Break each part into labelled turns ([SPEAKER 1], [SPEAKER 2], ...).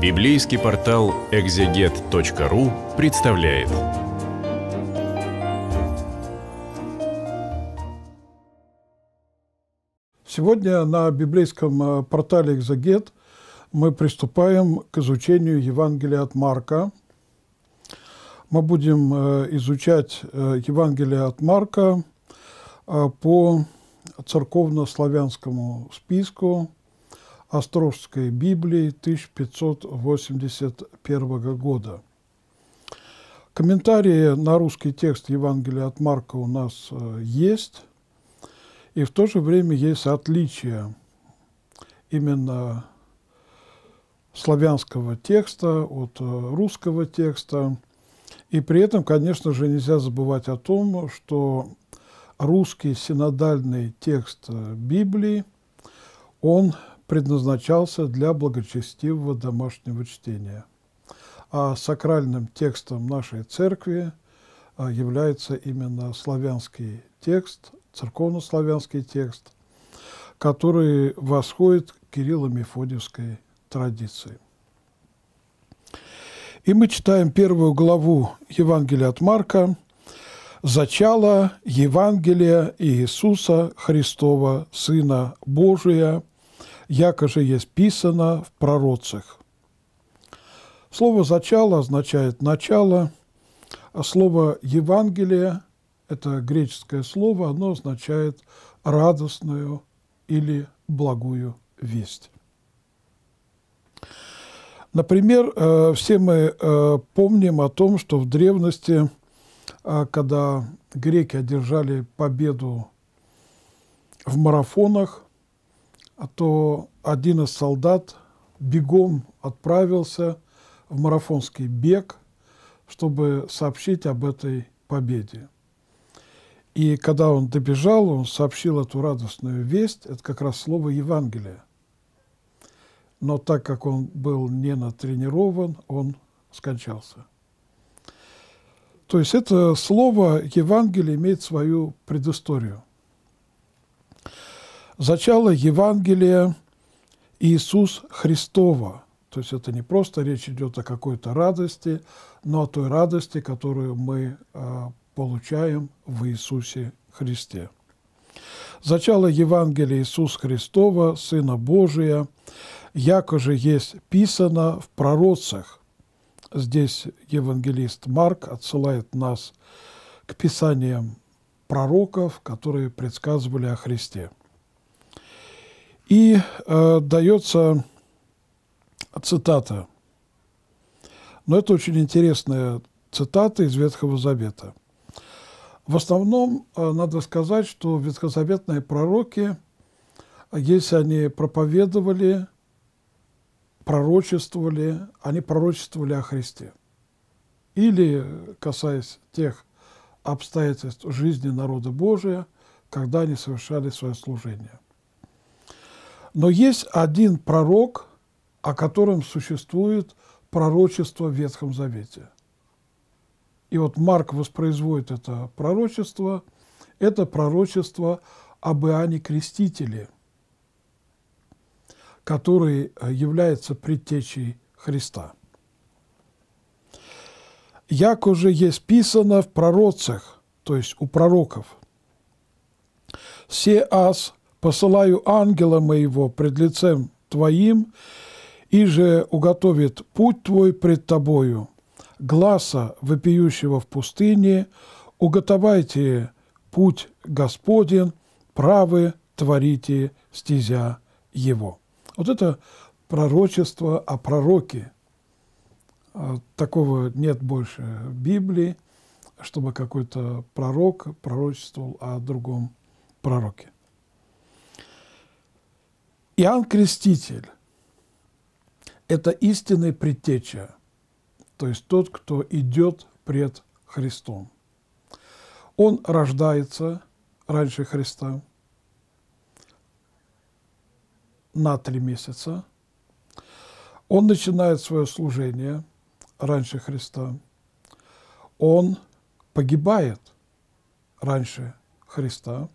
[SPEAKER 1] Библейский портал экзегет.ру представляет. Сегодня на библейском э, портале «Экзегет» мы приступаем к изучению Евангелия от Марка. Мы будем э, изучать э, Евангелие от Марка по церковно-славянскому списку – Островской Библии 1581 года. Комментарии на русский текст Евангелия от Марка у нас э, есть, и в то же время есть отличия именно славянского текста от э, русского текста. И при этом, конечно же, нельзя забывать о том, что русский синодальный текст э, Библии, он предназначался для благочестивого домашнего чтения. А сакральным текстом нашей церкви а, является именно славянский текст, церковнославянский текст, который восходит к Кирилло-Мефодиевской традиции. И мы читаем первую главу Евангелия от Марка «Зачало Евангелия Иисуса Христова, Сына Божия, якоже есть писано в пророцах. Слово «зачало» означает «начало», а слово «евангелие» – это греческое слово, оно означает «радостную» или «благую весть». Например, э, все мы э, помним о том, что в древности, э, когда греки одержали победу в марафонах, а то один из солдат бегом отправился в марафонский бег, чтобы сообщить об этой победе. И когда он добежал, он сообщил эту радостную весть, это как раз слово Евангелия. Но так как он был не натренирован, он скончался. То есть это слово Евангелие имеет свою предысторию – Зачало Евангелия Иисус Христова. То есть это не просто речь идет о какой-то радости, но о той радости, которую мы а, получаем в Иисусе Христе. Зачало Евангелия Иисус Христова, Сына Божия, якоже есть писано в пророцах. Здесь евангелист Марк отсылает нас к писаниям пророков, которые предсказывали о Христе. И э, дается цитата. Но это очень интересная цитата из Ветхого Завета. В основном э, надо сказать, что ветхозаветные пророки, если они проповедовали, пророчествовали, они пророчествовали о Христе. Или, касаясь тех обстоятельств жизни народа Божия, когда они совершали свое служение – но есть один пророк, о котором существует пророчество в Ветхом Завете. И вот Марк воспроизводит это пророчество. Это пророчество об Иоанне Крестителе, который э, является предтечей Христа. «Як уже есть писано в пророцах», то есть у пророков, «Се аз посылаю ангела моего пред лицем твоим, и же уготовит путь твой пред тобою. Гласа, вопиющего в пустыне, уготовайте путь Господен, правы творите стезя его». Вот это пророчество о пророке. А, такого нет больше в Библии, чтобы какой-то пророк пророчествовал о другом пророке. Иоанн Креститель – это истинный предтеча, то есть тот, кто идет пред Христом. Он рождается раньше Христа на три месяца. Он начинает свое служение раньше Христа. Он погибает раньше Христа.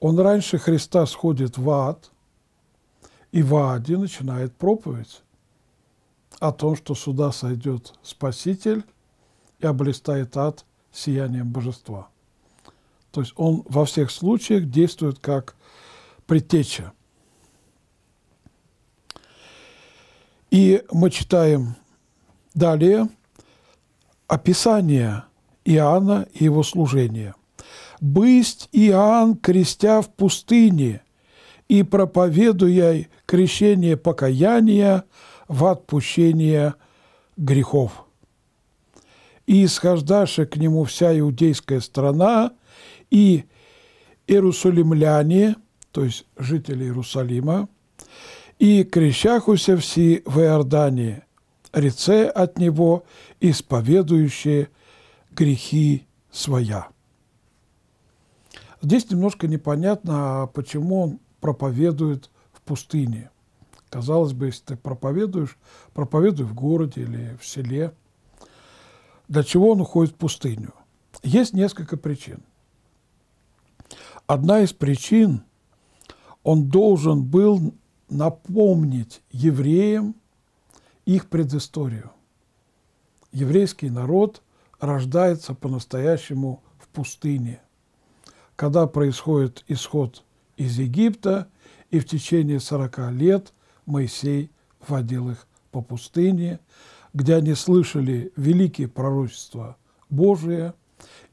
[SPEAKER 1] Он раньше Христа сходит в ад – и Ваади начинает проповедь о том, что сюда сойдет Спаситель и облистает ад сиянием Божества. То есть он во всех случаях действует как предтеча. И мы читаем далее описание Иоанна и его служения. «Бысть Иоанн, крестя в пустыне, и проповедуя крещение покаяния в отпущение грехов. И исхождаше к нему вся иудейская страна, и иерусалимляне, то есть жители Иерусалима, и крещахуся все в Иордане реце от него, исповедующие грехи своя. Здесь немножко непонятно, а почему он проповедует в пустыне. Казалось бы, если ты проповедуешь, проповедуй в городе или в селе. Для чего он уходит в пустыню? Есть несколько причин. Одна из причин, он должен был напомнить евреям их предысторию. Еврейский народ рождается по-настоящему в пустыне, когда происходит исход из Египта, и в течение сорока лет Моисей водил их по пустыне, где они слышали великие пророчества Божие,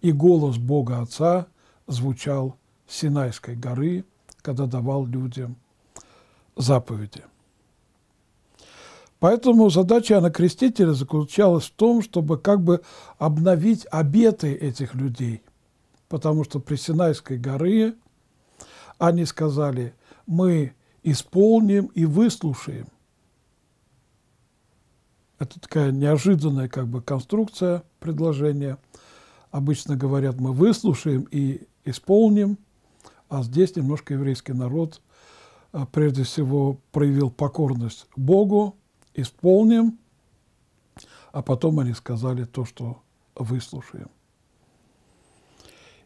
[SPEAKER 1] и голос Бога Отца звучал с Синайской горы, когда давал людям заповеди. Поэтому задача Иоанна заключалась в том, чтобы как бы обновить обеты этих людей, потому что при Синайской горе – они сказали, мы исполним и выслушаем. Это такая неожиданная как бы конструкция предложения. Обычно говорят, мы выслушаем и исполним, а здесь немножко еврейский народ а, прежде всего проявил покорность Богу, исполним, а потом они сказали то, что выслушаем.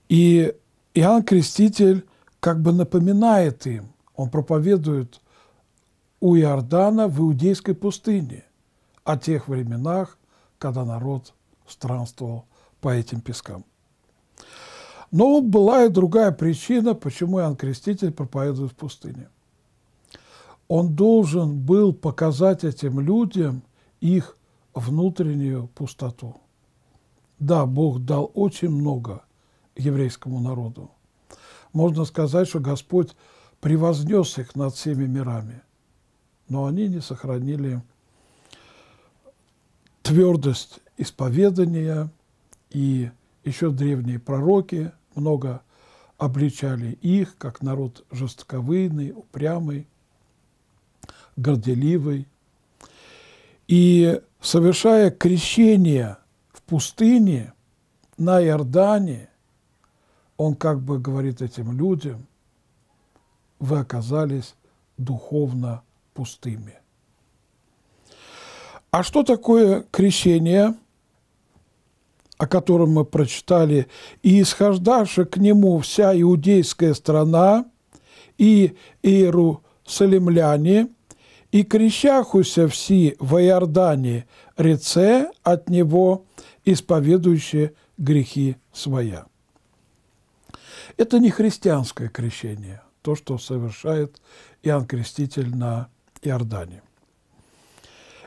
[SPEAKER 1] И Иоанн Креститель как бы напоминает им, он проповедует у Иордана в Иудейской пустыне о тех временах, когда народ странствовал по этим пескам. Но была и другая причина, почему Иоанн Креститель проповедует в пустыне. Он должен был показать этим людям их внутреннюю пустоту. Да, Бог дал очень много еврейскому народу, можно сказать, что Господь превознес их над всеми мирами, но они не сохранили твердость исповедания, и еще древние пророки много обличали их, как народ жестковыйный, упрямый, горделивый. И совершая крещение в пустыне, на Иордане – он как бы говорит этим людям, вы оказались духовно пустыми. А что такое крещение, о котором мы прочитали, и исхождавши к нему вся иудейская страна и иерусалимляне, и крещахуся все в Иордане реце от него, исповедующие грехи своя. Это не христианское крещение, то, что совершает Иоанн Креститель на Иордане.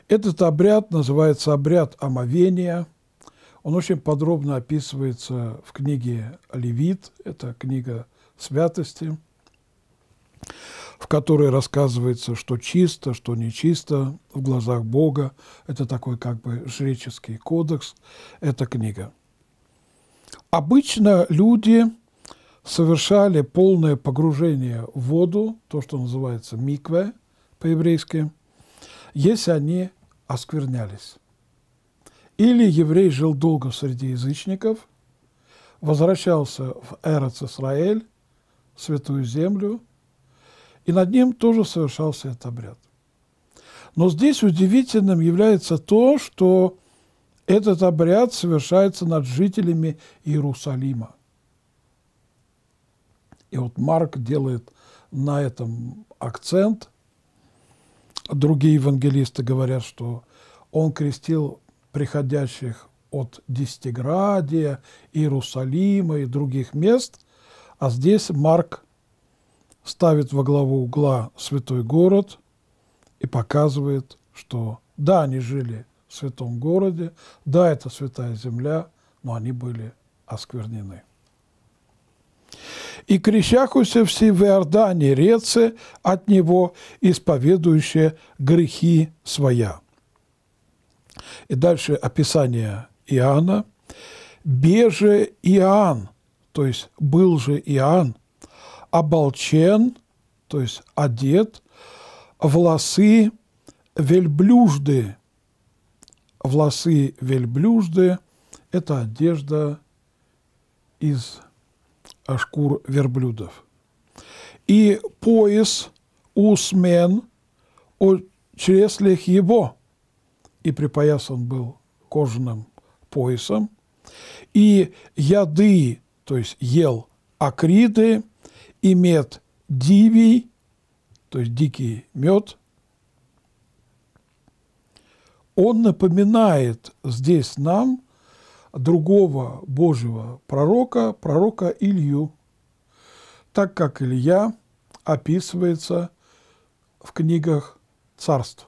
[SPEAKER 1] Этот обряд называется обряд омовения. Он очень подробно описывается в книге «Левит», это книга святости, в которой рассказывается, что чисто, что нечисто в глазах Бога. Это такой как бы жреческий кодекс, эта книга. Обычно люди – совершали полное погружение в воду, то, что называется микве по-еврейски, если они осквернялись. Или еврей жил долго среди язычников, возвращался в Эрец Исраэль, Святую Землю, и над ним тоже совершался этот обряд. Но здесь удивительным является то, что этот обряд совершается над жителями Иерусалима. И вот Марк делает на этом акцент. Другие евангелисты говорят, что он крестил приходящих от Дистиградия, Иерусалима и других мест, а здесь Марк ставит во главу угла святой город и показывает, что да, они жили в святом городе, да, это святая земля, но они были осквернены и крещахуся все в Иордане реце от него, исповедующие грехи своя». И дальше описание Иоанна. «Беже Иоанн», то есть «был же Иоанн», «оболчен», то есть «одет», «власы вельблюжды», «власы вельблюжды» – это одежда из шкур верблюдов. И пояс усмен о чреслях его, и припоясан был кожаным поясом, и яды, то есть ел акриды, и мед дивий, то есть дикий мед, он напоминает здесь нам – другого Божьего пророка, пророка Илью, так как Илья описывается в книгах царств.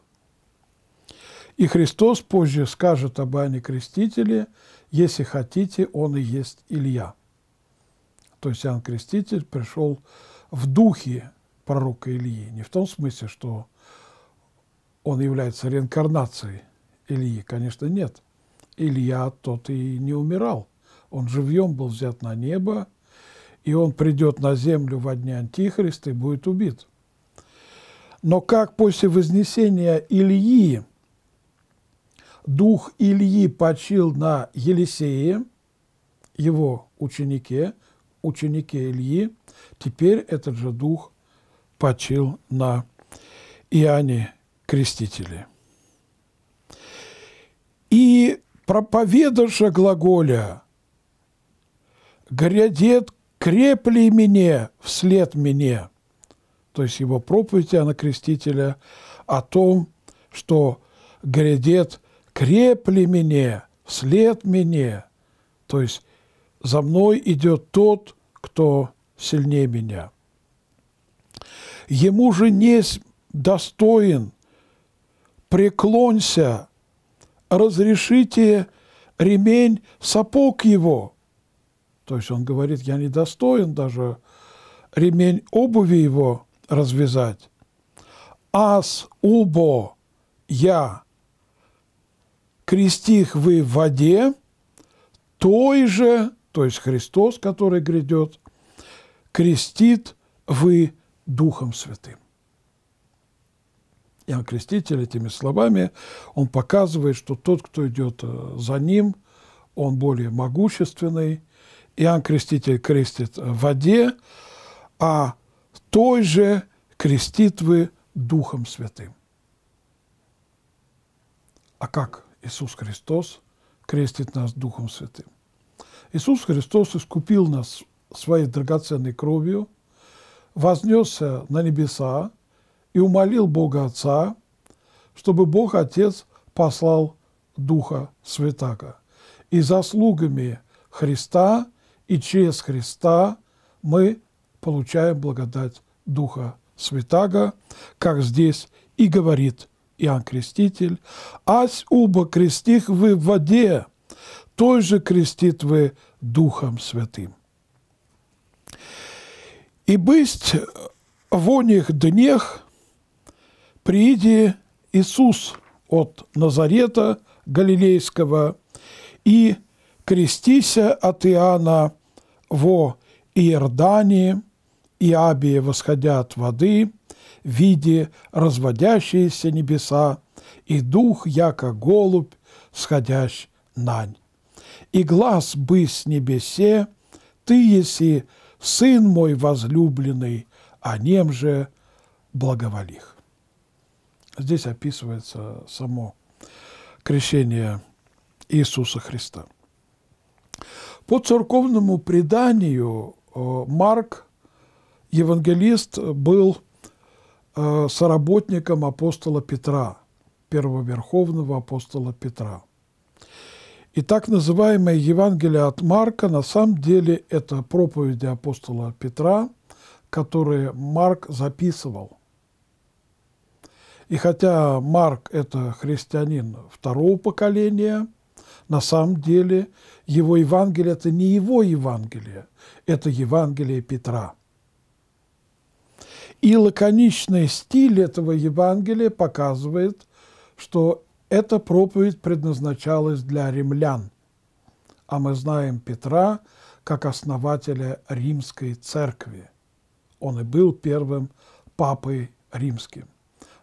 [SPEAKER 1] И Христос позже скажет об Иоанне Крестителе, если хотите, он и есть Илья. То есть Иоанн Креститель пришел в духе пророка Ильи, не в том смысле, что он является реинкарнацией Ильи, конечно, нет – Илья, тот и не умирал. Он живьем был взят на небо, и он придет на землю во дне Антихриста и будет убит. Но как после вознесения Ильи дух Ильи почил на Елисее, его ученике, ученике Ильи, теперь этот же дух почил на Иоанне Крестителе. проповедуша глаголя, грядет крепли мне вслед мне». То есть его проповедь Иоанна Крестителя о том, что грядет крепли мне вслед мне, то есть за мной идет тот, кто сильнее меня. Ему же не достоин, преклонься разрешите ремень сапог его». То есть он говорит, я не достоин даже ремень обуви его развязать. «Ас убо я крестих вы в воде, той же, то есть Христос, который грядет, крестит вы Духом Святым. Иоанн Креститель этими словами, он показывает, что тот, кто идет э, за ним, он более могущественный. Иоанн Креститель крестит в воде, а той же крестит вы Духом Святым. А как Иисус Христос крестит нас Духом Святым? Иисус Христос искупил нас своей драгоценной кровью, вознесся на небеса, и умолил Бога Отца, чтобы Бог Отец послал Духа Святаго. И заслугами Христа и через Христа мы получаем благодать Духа Святаго, как здесь и говорит Иоанн Креститель, «Ась уба крестих вы в воде, той же крестит вы Духом Святым». И бысть в них днях прииде Иисус от Назарета Галилейского и крестися от Иоанна во и Иабе восходя от воды, в виде разводящиеся небеса, и дух, яко голубь, сходящ нань. И глаз бы с небесе, ты еси, сын мой возлюбленный, а нем же благоволих. Здесь описывается само крещение Иисуса Христа. По церковному преданию э, Марк, евангелист, был э, соработником апостола Петра, первоверховного апостола Петра. И так называемое Евангелие от Марка на самом деле это проповеди апостола Петра, которые Марк записывал и хотя Марк – это христианин второго поколения, на самом деле его Евангелие – это не его Евангелие, это Евангелие Петра. И лаконичный стиль этого Евангелия показывает, что эта проповедь предназначалась для римлян, а мы знаем Петра как основателя римской церкви. Он и был первым папой римским.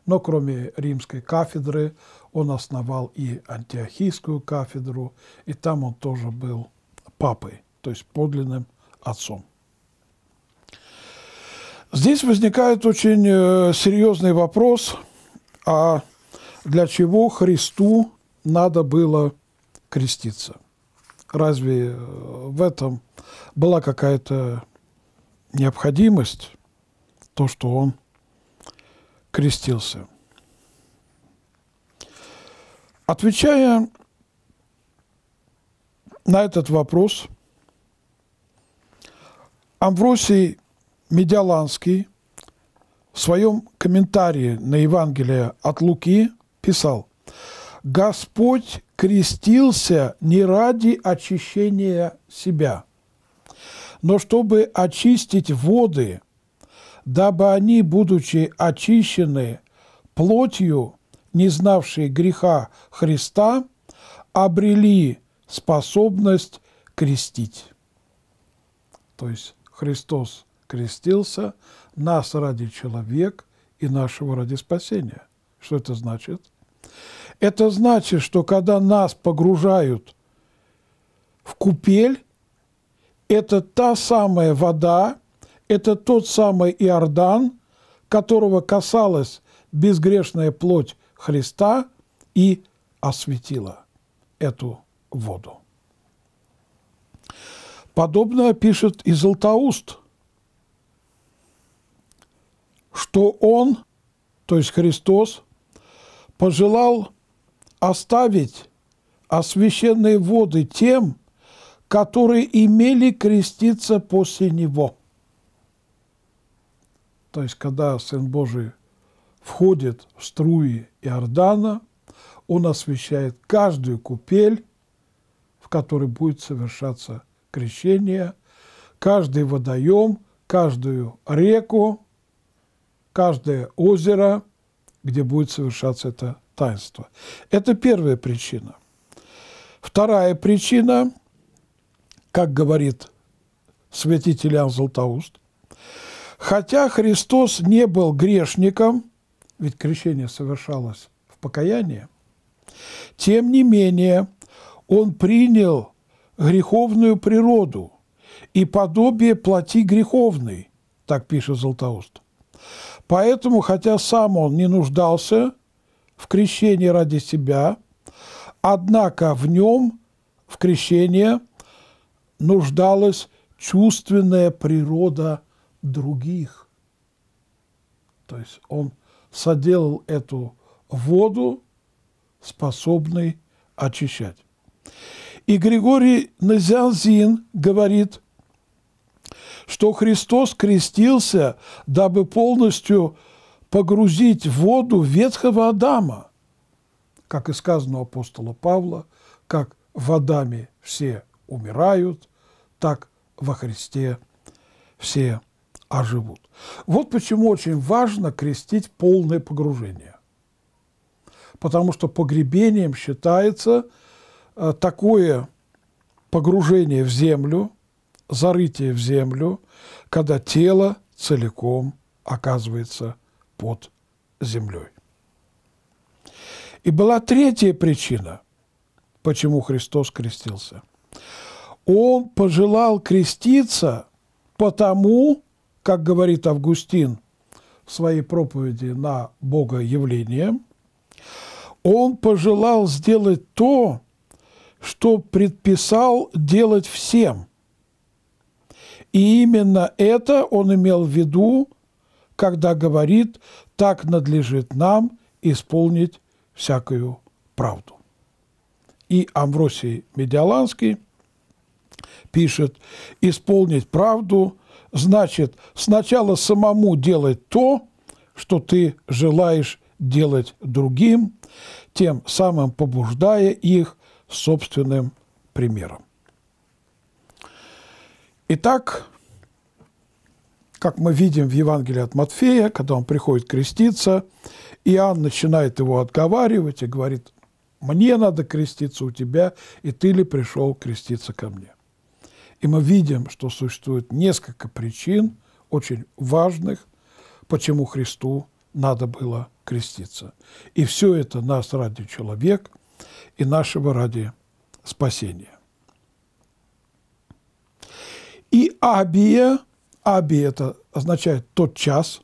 [SPEAKER 1] Но кроме римской кафедры он основал и антиохийскую кафедру, и там он тоже был папой, то есть подлинным отцом. Здесь возникает очень э, серьезный вопрос, а для чего Христу надо было креститься? Разве э, в этом была какая-то необходимость, то, что он – крестился. Отвечая на этот вопрос, Амвросий Медиаланский в своем комментарии на Евангелие от Луки писал, «Господь крестился не ради очищения себя, но чтобы очистить воды – дабы они, будучи очищены плотью, не знавшей греха Христа, обрели способность крестить. То есть Христос крестился, нас ради человек и нашего ради спасения. Что это значит? Это значит, что когда нас погружают в купель, это та самая вода, это тот самый Иордан, которого касалась безгрешная плоть Христа и осветила эту воду. Подобно пишет и Златоуст, что он, то есть Христос, пожелал оставить освященные воды тем, которые имели креститься после Него. То есть, когда Сын Божий входит в струи Иордана, он освещает каждую купель, в которой будет совершаться крещение, каждый водоем, каждую реку, каждое озеро, где будет совершаться это таинство. Это первая причина. Вторая причина, как говорит святитель Иоанн Златоуст, Хотя Христос не был грешником, ведь крещение совершалось в покаянии, тем не менее он принял греховную природу и подобие плоти греховной, так пишет Златоуст. Поэтому, хотя сам он не нуждался в крещении ради себя, однако в нем, в крещении, нуждалась чувственная природа других. То есть он соделал эту воду, способной очищать. И Григорий Назианзин говорит, что Христос крестился, дабы полностью погрузить воду ветхого Адама, как и сказано у апостола Павла, как в Адаме все умирают, так во Христе все а живут. Вот почему очень важно крестить полное погружение. Потому что погребением считается э, такое погружение в землю, зарытие в землю, когда тело целиком оказывается под землей. И была третья причина, почему Христос крестился. Он пожелал креститься потому, как говорит Августин в своей проповеди на Бога явление, он пожелал сделать то, что предписал делать всем. И именно это он имел в виду, когда говорит, так надлежит нам исполнить всякую правду. И Амвросий Медиаланский пишет, исполнить правду – Значит, сначала самому делать то, что ты желаешь делать другим, тем самым побуждая их собственным примером. Итак, как мы видим в Евангелии от Матфея, когда он приходит креститься, Иоанн начинает его отговаривать и говорит, мне надо креститься у тебя, и ты ли пришел креститься ко мне? И мы видим, что существует несколько причин, очень важных, почему Христу надо было креститься. И все это нас ради человек и нашего ради спасения. И Абия, Абия это означает тот час,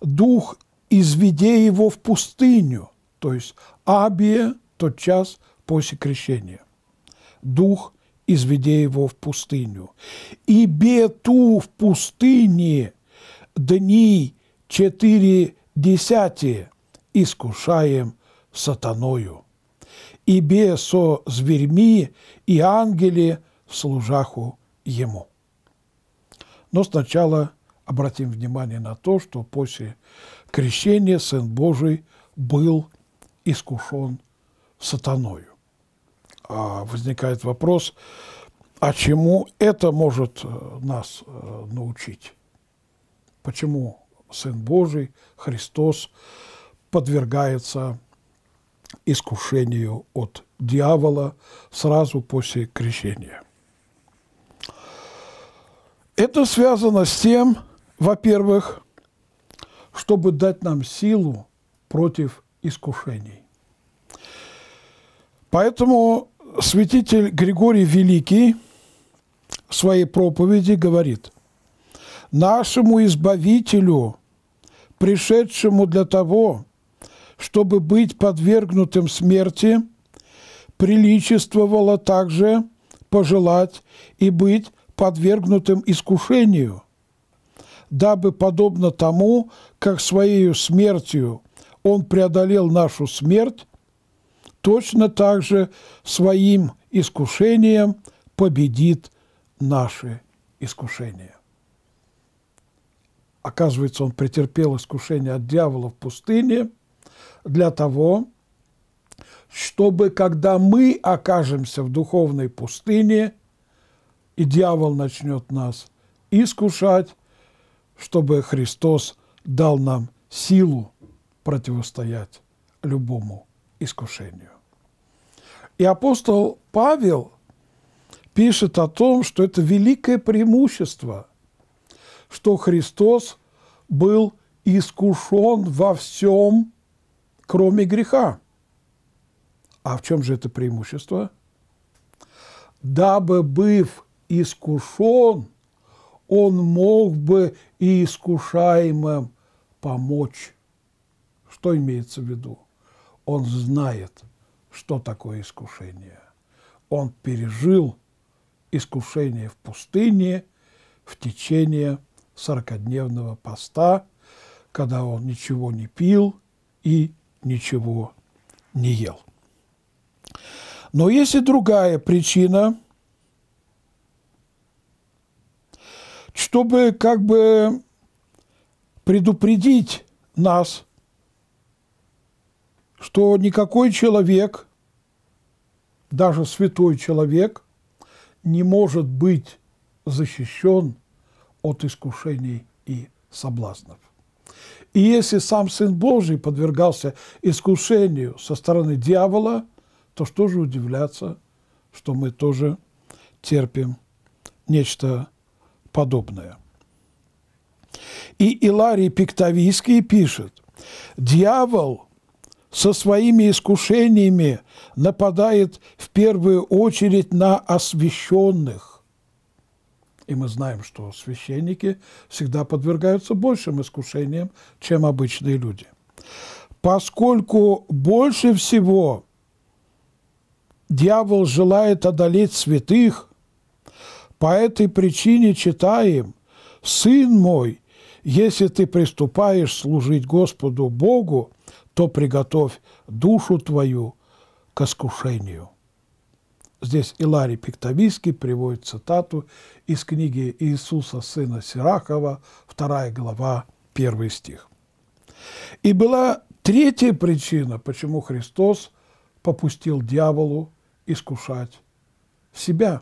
[SPEAKER 1] дух изведе его в пустыню, то есть Абия, тот час после крещения. Дух изведя его в пустыню. И бету в пустыне дни четыре десяти искушаем сатаною. И бе со зверьми и ангели служаху ему. Но сначала обратим внимание на то, что после крещения Сын Божий был искушен сатаною. А, возникает вопрос, а чему это может э, нас э, научить? Почему Сын Божий, Христос, подвергается искушению от дьявола сразу после крещения? Это связано с тем, во-первых, чтобы дать нам силу против искушений. Поэтому святитель Григорий Великий в своей проповеди говорит, «Нашему Избавителю, пришедшему для того, чтобы быть подвергнутым смерти, приличествовало также пожелать и быть подвергнутым искушению, дабы, подобно тому, как своей смертью Он преодолел нашу смерть, точно так же своим искушением победит наши искушения. Оказывается, он претерпел искушение от дьявола в пустыне для того, чтобы, когда мы окажемся в духовной пустыне, и дьявол начнет нас искушать, чтобы Христос дал нам силу противостоять любому искушению. И апостол Павел пишет о том, что это великое преимущество, что Христос был искушен во всем, кроме греха. А в чем же это преимущество? Дабы, быв искушен, он мог бы и искушаемым помочь. Что имеется в виду? Он знает, что такое искушение. Он пережил искушение в пустыне в течение сорокодневного поста, когда он ничего не пил и ничего не ел. Но есть и другая причина, чтобы как бы предупредить нас, что никакой человек даже святой человек не может быть защищен от искушений и соблазнов. И если сам Сын Божий подвергался искушению со стороны дьявола, то что же удивляться, что мы тоже терпим нечто подобное. И Иларий Пиктовийский пишет, «Дьявол – со своими искушениями нападает в первую очередь на освященных. И мы знаем, что священники всегда подвергаются большим искушениям, чем обычные люди. Поскольку больше всего дьявол желает одолеть святых, по этой причине читаем «Сын мой, если ты приступаешь служить Господу Богу, то приготовь душу твою к искушению». Здесь Илари Пиктовийский приводит цитату из книги Иисуса, сына Сирахова, 2 глава, 1 стих. И была третья причина, почему Христос попустил дьяволу искушать себя.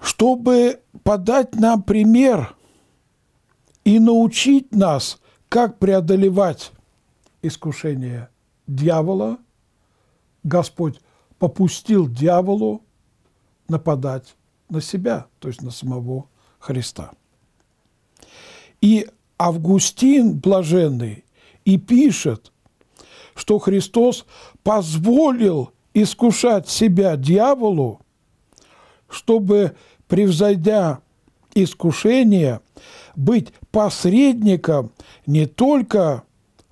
[SPEAKER 1] Чтобы подать нам пример и научить нас – как преодолевать искушение дьявола, Господь попустил дьяволу нападать на себя, то есть на самого Христа. И Августин Блаженный и пишет, что Христос позволил искушать себя дьяволу, чтобы, превзойдя искушение, быть посредником не только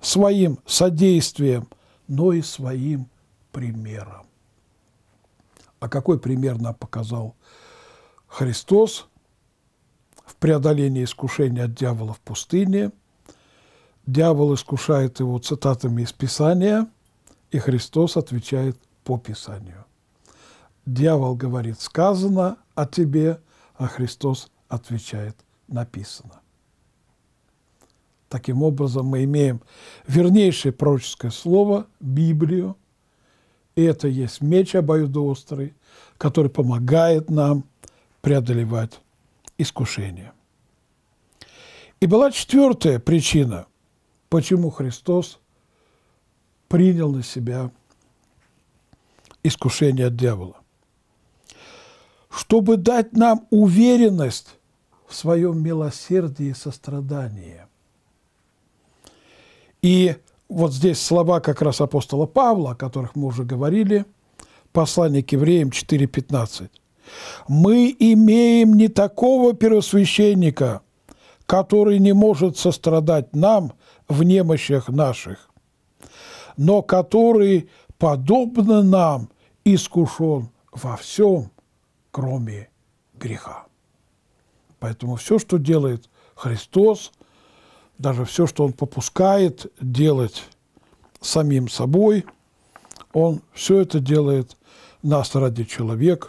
[SPEAKER 1] своим содействием, но и своим примером. А какой пример нам показал Христос в преодолении искушения от дьявола в пустыне? Дьявол искушает его цитатами из Писания, и Христос отвечает по Писанию. Дьявол говорит «сказано о тебе», а Христос отвечает написано. Таким образом, мы имеем вернейшее пророческое слово, Библию, и это есть меч обоюдоострый, который помогает нам преодолевать искушение. И была четвертая причина, почему Христос принял на себя искушение от дьявола. Чтобы дать нам уверенность в своем милосердии и сострадании. И вот здесь слова как раз апостола Павла, о которых мы уже говорили, послание к евреям 4.15. «Мы имеем не такого первосвященника, который не может сострадать нам в немощах наших, но который, подобно нам, искушен во всем, кроме греха». Поэтому все, что делает Христос, даже все, что Он попускает делать самим собой, Он все это делает нас ради человека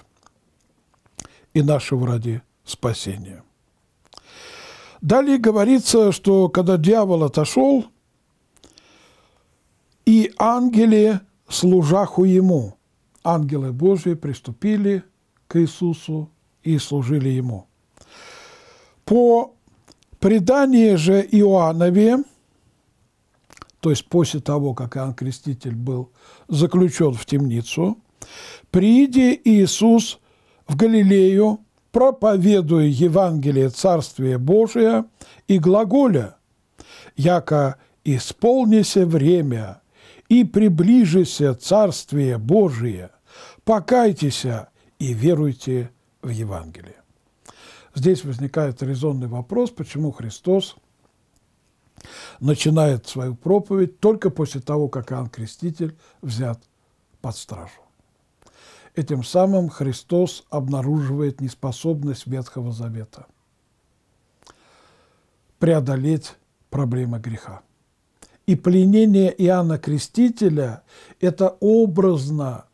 [SPEAKER 1] и нашего ради спасения. Далее говорится, что когда дьявол отошел, и ангели, служаху ему, ангелы Божьи приступили к Иисусу и служили ему. По преданию же Иоаннове, то есть после того, как Иоанн Креститель был заключен в темницу, «Прииди Иисус в Галилею, проповедуя Евангелие Царствия Божия и глаголя, яко исполнися время и приближися Царствие Божие, покайтеся и веруйте в Евангелие». Здесь возникает резонный вопрос, почему Христос начинает свою проповедь только после того, как Иоанн Креститель взят под стражу. Этим самым Христос обнаруживает неспособность Ветхого Завета преодолеть проблемы греха. И пленение Иоанна Крестителя – это образно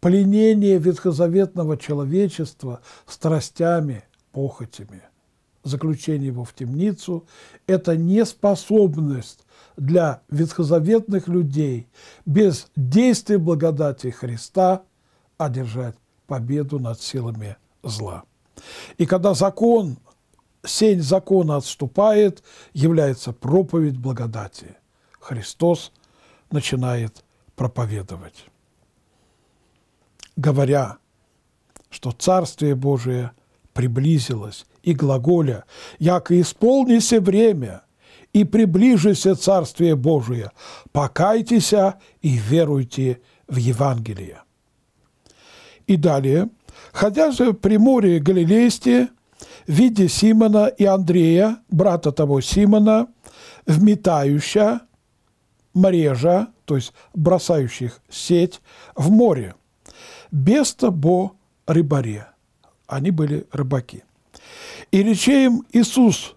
[SPEAKER 1] пленение ветхозаветного человечества страстями – похотями. Заключение его в темницу – это неспособность для ветхозаветных людей без действия благодати Христа одержать победу над силами зла. И когда закон, сень закона отступает, является проповедь благодати. Христос начинает проповедовать, говоря, что Царствие Божие – приблизилось, и глаголя, як исполнися время, и приближися Царствие Божие, покайтеся и веруйте в Евангелие. И далее, ходя же при море Галилейсте, видя Симона и Андрея, брата того Симона, вметающа мрежа, то есть бросающих сеть, в море, без того рыбаре они были рыбаки. И рече им Иисус,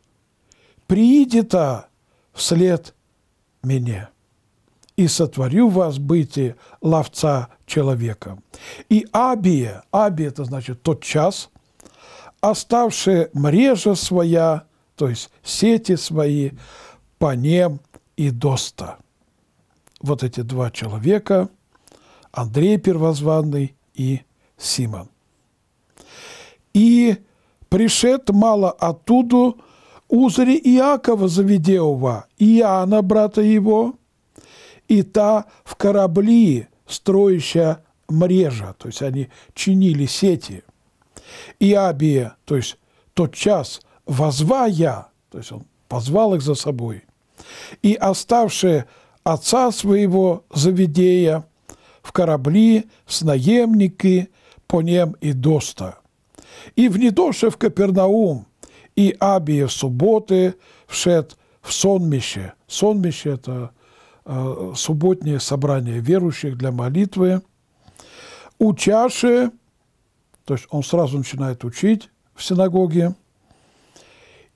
[SPEAKER 1] приидите вслед мне, и сотворю вас быть ловца человека. И Абия, Абия – это значит тот час, оставшие мрежа своя, то есть сети свои, по ним и доста. Вот эти два человека – Андрей Первозванный и Симон и пришед мало оттуда узри Иакова Заведеова, Иоанна, брата его, и та в корабли, строящая мрежа, то есть они чинили сети. И Абия, то есть тот час, возвая, то есть он позвал их за собой, и оставшие отца своего Заведея в корабли с наемники по нем и доста и в внедоши в Капернаум, и в субботы вшет в сонмище. Сонмище – это э, субботнее собрание верующих для молитвы. Учаше, то есть он сразу начинает учить в синагоге,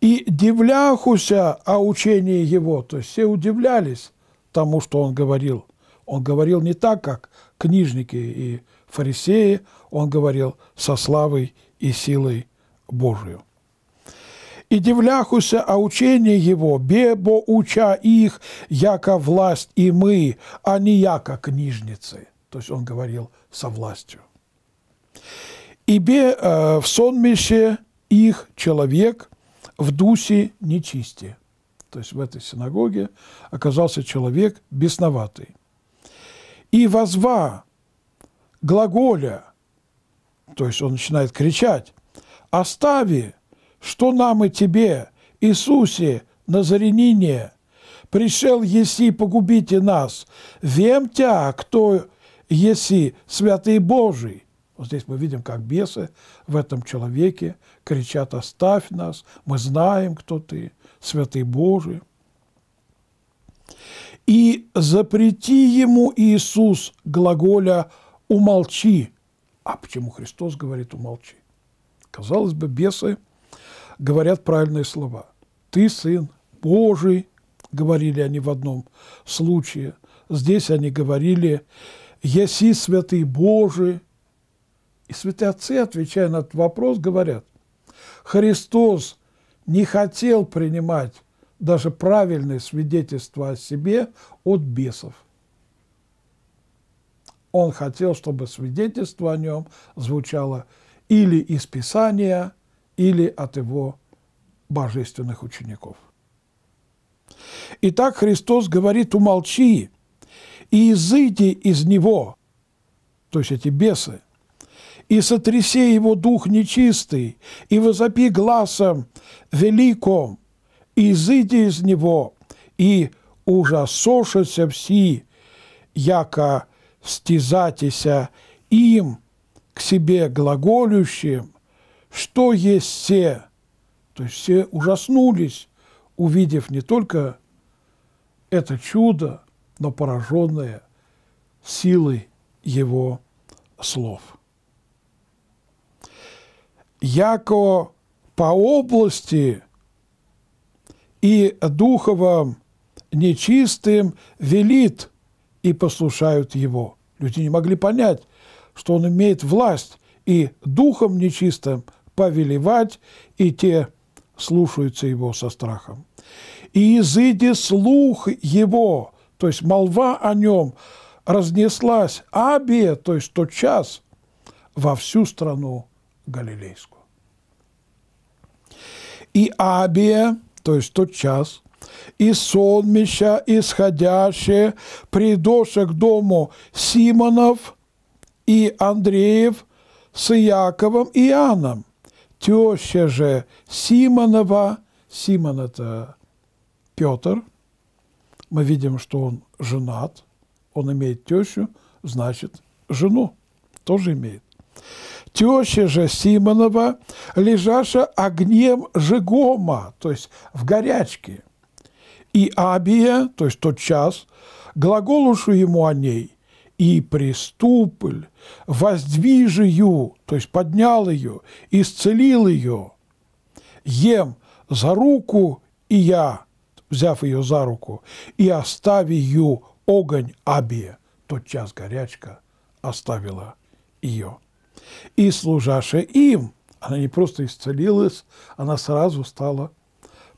[SPEAKER 1] и дивляхуся о а учении его, то есть все удивлялись тому, что он говорил. Он говорил не так, как книжники и фарисеи, он говорил со славой и силой Божию. И дивляхуся о а учении его, бебо уча их, яко власть и мы, а не яко книжницы. То есть он говорил со властью. И бе э, в сонмище их человек в дусе нечисти. То есть в этой синагоге оказался человек бесноватый. И возва глаголя – то есть он начинает кричать, «Остави, что нам и тебе, Иисусе, Назарянине, пришел еси, погубите нас, вем тя, кто еси, святый Божий». Вот здесь мы видим, как бесы в этом человеке кричат «Оставь нас, мы знаем, кто ты, святый Божий». «И запрети ему Иисус глаголя «умолчи», а почему Христос говорит «умолчи»? Казалось бы, бесы говорят правильные слова. «Ты сын Божий», говорили они в одном случае. Здесь они говорили «Еси святый Божий». И святые отцы, отвечая на этот вопрос, говорят, Христос не хотел принимать даже правильное свидетельство о себе от бесов. Он хотел, чтобы свидетельство о нем звучало или из Писания, или от его божественных учеников. Итак, Христос говорит, умолчи и изыди из него, то есть эти бесы, и сотряси его дух нечистый, и возопи глазом великом, и изыди из него, и ужасошися все, яко стезатися им, к себе глаголющим, что есть все. То есть все ужаснулись, увидев не только это чудо, но пораженные силой его слов. Яко по области и духовом нечистым велит – и послушают его. Люди не могли понять, что он имеет власть и духом нечистым повелевать, и те слушаются его со страхом. «И изыди слух его», то есть молва о нем разнеслась Абия, то есть тот час, во всю страну Галилейскую. И Абия, то есть тот час, и сонмища исходящее придоши к дому Симонов и Андреев с Иаковом и Иоанном, теща же Симонова, Симон – это Петр, мы видим, что он женат, он имеет тещу, значит, жену тоже имеет. Теща же Симонова, лежаша огнем жигома, то есть в горячке – и абия, то есть тот час, глаголушу ему о ней, и приступль, воздвижию, то есть поднял ее, исцелил ее, ем за руку и я, взяв ее за руку, и оставию огонь Абия, тот час горячка оставила ее. И служаше им, она не просто исцелилась, она сразу стала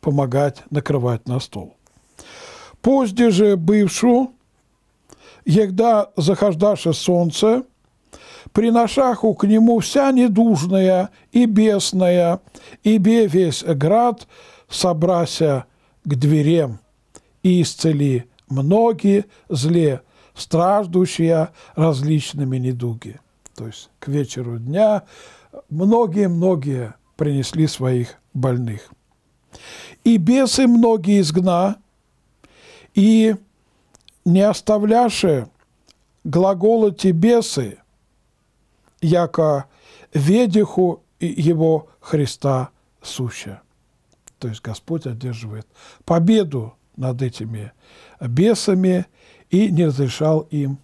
[SPEAKER 1] помогать накрывать на стол. Позже же бывшу, егда захождаше солнце, приношаху к нему вся недужная и бесная, бе весь град собрася к дверем, и исцели многие зле, страждущие различными недуги. То есть к вечеру дня многие-многие принесли своих больных. И бесы многие изгна, и не оставляше глагола тебесы, яко ведиху его Христа суща. То есть Господь одерживает победу над этими бесами и не разрешал им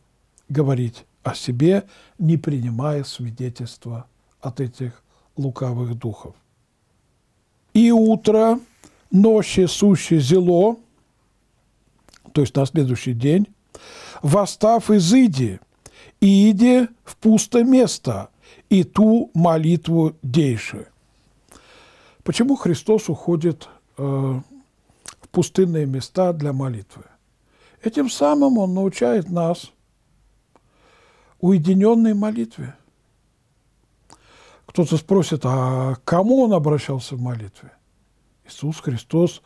[SPEAKER 1] говорить о себе, не принимая свидетельства от этих лукавых духов. И утро, ночи сущи зело, то есть на следующий день, «Восстав из Иди, и иди в пусто место, и ту молитву дейши». Почему Христос уходит э, в пустынные места для молитвы? Этим самым Он научает нас уединенной молитве. Кто-то спросит, а кому Он обращался в молитве? Иисус Христос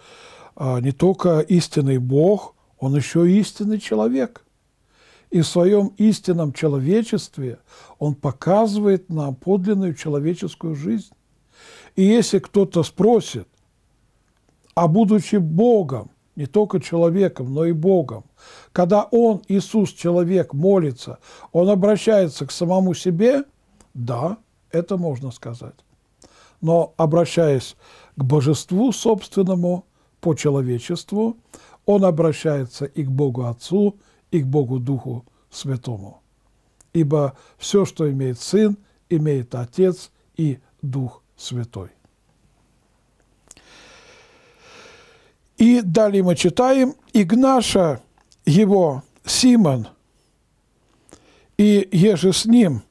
[SPEAKER 1] э, не только истинный Бог, он еще истинный человек. И в своем истинном человечестве он показывает нам подлинную человеческую жизнь. И если кто-то спросит, а будучи Богом, не только человеком, но и Богом, когда он, Иисус, человек, молится, он обращается к самому себе, да, это можно сказать. Но обращаясь к божеству собственному, по человечеству, он обращается и к Богу Отцу, и к Богу Духу Святому. Ибо все, что имеет Сын, имеет Отец и Дух Святой. И далее мы читаем «Игнаша его Симон, и еже с ним»,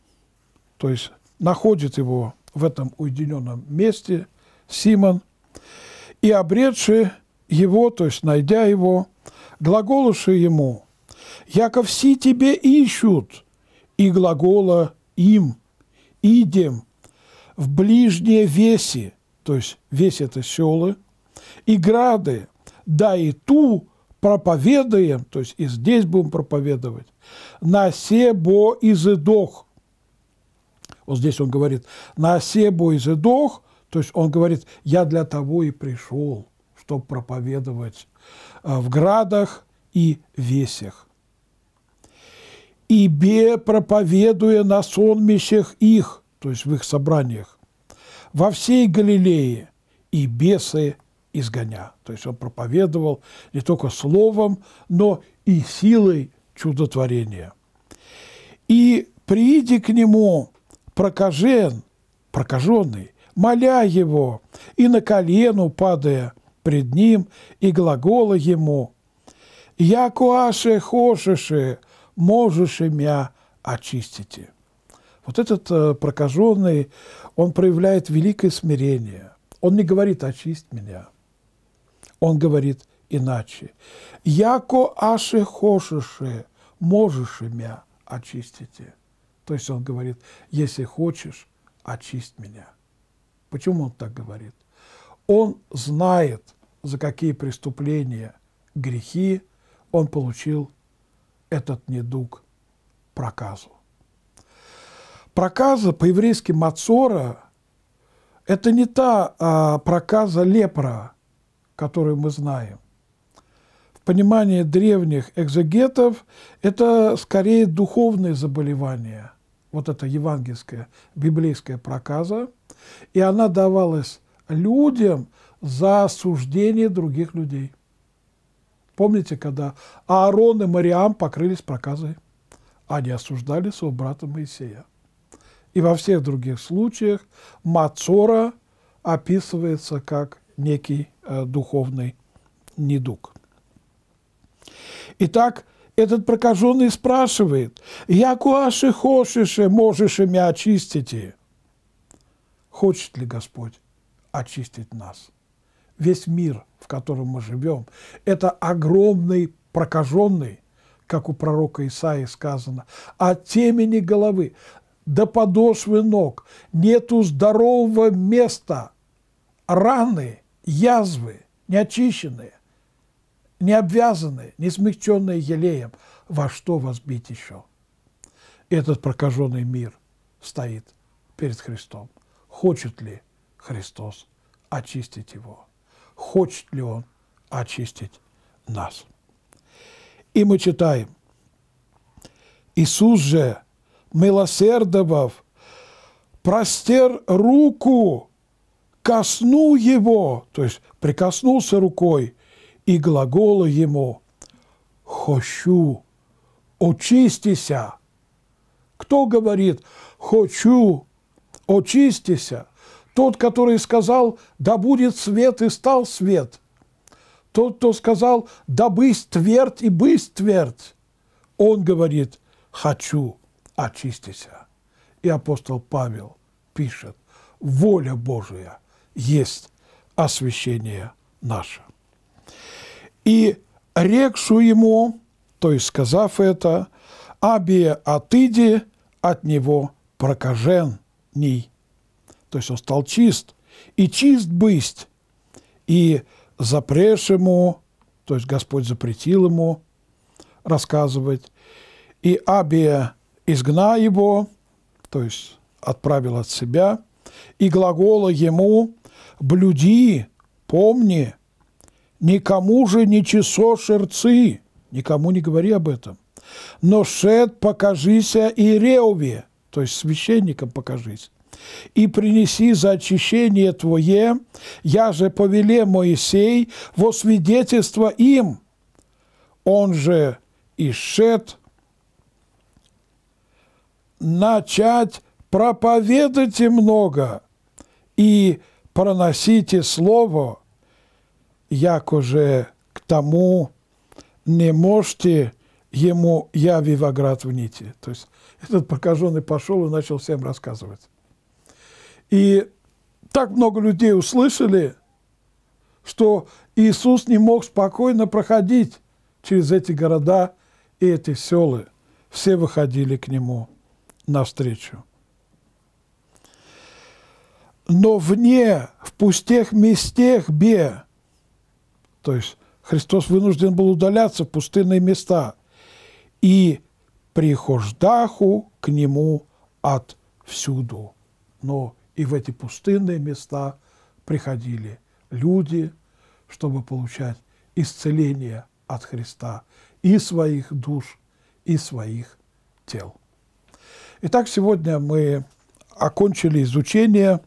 [SPEAKER 1] то есть находит его в этом уединенном месте Симон, «и обретши его, то есть найдя его, глаголуши ему, яко все тебе ищут, и глагола им, идем, в ближние веси, то есть весь это селы, и грады, да и ту проповедаем, то есть и здесь будем проповедовать, на себо изыдох. Вот здесь он говорит, на себо изыдох, то есть он говорит, я для того и пришел – что проповедовать э, в градах и весях. «Ибе проповедуя на сонмищах их», то есть в их собраниях, «во всей Галилее и бесы изгоня». То есть он проповедовал не только словом, но и силой чудотворения. «И прииди к нему прокажен, прокаженный, моля его, и на колену падая – пред ним и глагола ему «Якуаше хошеше, можешь мя очистите». Вот этот э, прокаженный, он проявляет великое смирение. Он не говорит «очисть меня», он говорит иначе. «Яко аше хошеше, можешь мя очистите». То есть он говорит «если хочешь, очисть меня». Почему он так говорит? Он знает, за какие преступления, грехи он получил этот недуг проказу. Проказа по-еврейски мацора – это не та а, проказа лепра, которую мы знаем. В понимании древних экзегетов это скорее духовные заболевания, вот эта евангельская, библейская проказа, и она давалась людям – за осуждение других людей. Помните, когда Аарон и Мариам покрылись проказой? Они осуждали своего брата Моисея. И во всех других случаях Мацора описывается как некий э, духовный недуг. Итак, этот прокаженный спрашивает, «Якуаши хошише, можешь ими очистить? Хочет ли Господь очистить нас? весь мир, в котором мы живем, это огромный прокаженный, как у пророка Исаи сказано, от темени головы до подошвы ног нету здорового места, раны, язвы, неочищенные, не обвязанные, не смягченные елеем. Во что возбить еще? Этот прокаженный мир стоит перед Христом. Хочет ли Христос очистить его? хочет ли Он очистить нас. И мы читаем, Иисус же, милосердовав, простер руку, коснул его, то есть прикоснулся рукой, и глагола ему «хочу», «очистися». Кто говорит «хочу», «очистися»? Тот, который сказал, да будет свет, и стал свет. Тот, кто сказал, да бысть твердь, и бысть твердь. Он говорит, хочу, очистися. И апостол Павел пишет, воля Божия есть освящение наше. И рекшу ему, то есть сказав это, абие атыди от него прокажен ней то есть он стал чист. И чист бысть. И запрешь ему, то есть Господь запретил ему рассказывать. И Абия изгна его, то есть отправил от себя. И глагола ему «блюди, помни, никому же не чесо шерцы, никому не говори об этом. Но шед покажися и реве, то есть священникам покажись, и принеси за очищение Твое, я же повеле Моисей во свидетельство им». Он же Ишет начать проповедайте много и проносите слово, яко же к тому не можете ему яви воград вните. То есть этот покаженный пошел и начал всем рассказывать. И так много людей услышали, что Иисус не мог спокойно проходить через эти города и эти селы. Все выходили к Нему навстречу. Но вне, в пустых местах, бе, то есть Христос вынужден был удаляться в пустынные места, и прихождаху к Нему отсюду. Но и в эти пустынные места приходили люди, чтобы получать исцеление от Христа и своих душ, и своих тел. Итак, сегодня мы окончили изучение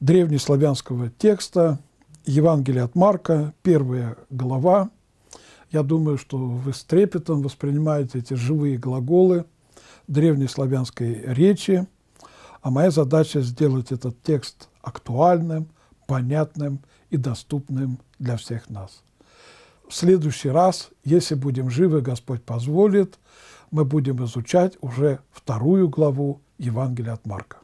[SPEAKER 1] древнеславянского текста Евангелия от Марка, первая глава. Я думаю, что вы с трепетом воспринимаете эти живые глаголы древнеславянской речи. А моя задача сделать этот текст актуальным, понятным и доступным для всех нас. В следующий раз, если будем живы, Господь позволит, мы будем изучать уже вторую главу Евангелия от Марка.